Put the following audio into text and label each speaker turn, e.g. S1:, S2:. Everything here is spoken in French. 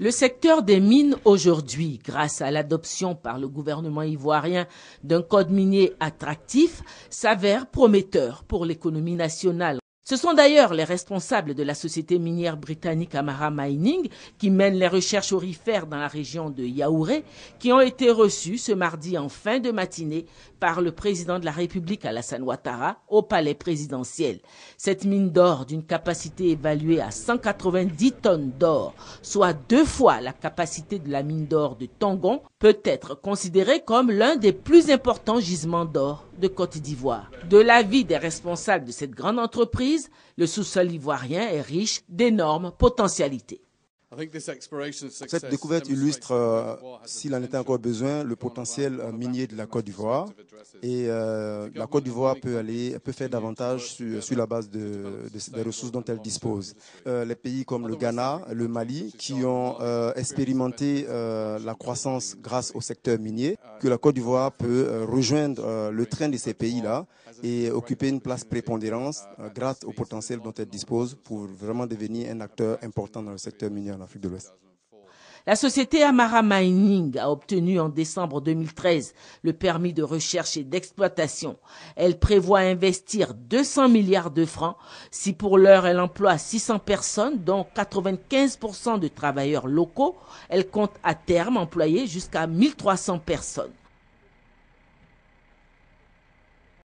S1: Le secteur des mines aujourd'hui, grâce à l'adoption par le gouvernement ivoirien d'un code minier attractif, s'avère prometteur pour l'économie nationale. Ce sont d'ailleurs les responsables de la société minière britannique Amara Mining, qui mènent les recherches aurifères dans la région de Yaouré, qui ont été reçus ce mardi en fin de matinée par le président de la République Alassane Ouattara au palais présidentiel. Cette mine d'or d'une capacité évaluée à 190 tonnes d'or, soit deux fois la capacité de la mine d'or de Tongon, peut être considérée comme l'un des plus importants gisements d'or de Côte d'Ivoire. De l'avis des responsables de cette grande entreprise, le sous-sol ivoirien est riche d'énormes potentialités.
S2: Cette découverte
S3: illustre, euh, s'il en était encore besoin, le potentiel euh, minier de la Côte d'Ivoire. Et euh, la Côte d'Ivoire peut, aller, peut faire davantage sur, la base des ressources dont elle dispose. les pays comme le Ghana, le Mali, qui ont expérimenté la croissance grâce au secteur minier, uh, que la Côte d'Ivoire peut rejoindre le train de ces pays-là et occuper une place prépondérante uh, grâce au potentiel dont elle dispose pour vraiment devenir un acteur important dans le secteur minier. La société Amara
S1: Mining a obtenu en décembre 2013 le permis de recherche et d'exploitation. Elle prévoit investir 200 milliards de francs si pour l'heure elle emploie 600 personnes dont 95% de travailleurs locaux. Elle compte à terme employer jusqu'à 1300 personnes.